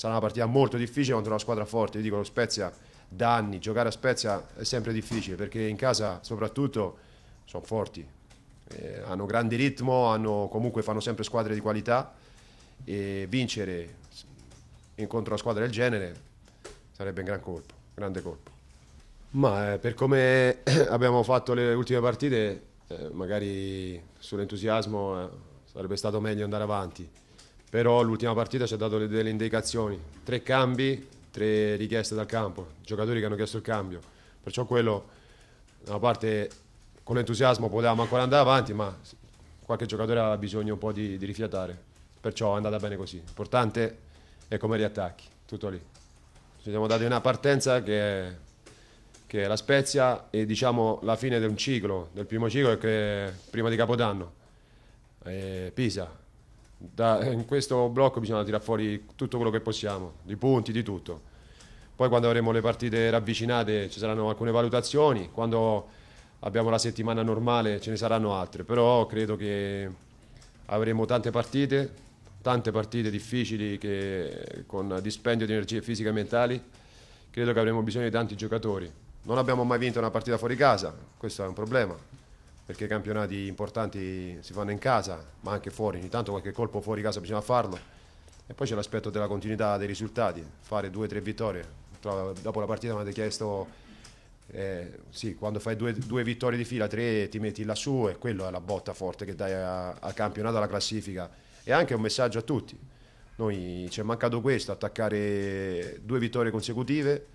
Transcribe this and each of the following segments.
sarà una partita molto difficile contro una squadra forte. Io dico lo Spezia da anni, giocare a Spezia è sempre difficile perché in casa soprattutto sono forti, eh, hanno grande ritmo, hanno, comunque fanno sempre squadre di qualità e vincere incontro una squadra del genere sarebbe un gran colpo, grande colpo. Ma eh, per come abbiamo fatto le ultime partite, eh, magari sull'entusiasmo eh, sarebbe stato meglio andare avanti però l'ultima partita ci ha dato delle indicazioni, tre cambi, tre richieste dal campo, giocatori che hanno chiesto il cambio, perciò quello da una parte con l'entusiasmo potevamo ancora andare avanti, ma qualche giocatore aveva bisogno un po' di, di rifiatare, perciò è andata bene così, l'importante è come riattacchi, tutto lì. Ci siamo dati una partenza che è, che è la Spezia e diciamo la fine di un ciclo, del primo ciclo che prima di Capodanno, e eh, Pisa, da, in questo blocco bisogna tirare fuori tutto quello che possiamo, di punti, di tutto. Poi quando avremo le partite ravvicinate ci saranno alcune valutazioni, quando abbiamo la settimana normale ce ne saranno altre, però credo che avremo tante partite, tante partite difficili che, con dispendio di energie fisiche e mentali, credo che avremo bisogno di tanti giocatori. Non abbiamo mai vinto una partita fuori casa, questo è un problema, perché i campionati importanti si fanno in casa, ma anche fuori, ogni tanto qualche colpo fuori casa bisogna farlo. E poi c'è l'aspetto della continuità dei risultati, fare due o tre vittorie. Dopo la partita mi avete chiesto, eh, sì, quando fai due, due, vittorie di fila, tre ti metti lassù e quello è la botta forte che dai al campionato, alla classifica. E anche un messaggio a tutti. Noi ci è mancato questo, attaccare due vittorie consecutive,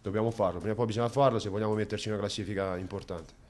dobbiamo farlo, prima o poi bisogna farlo se vogliamo metterci una classifica importante.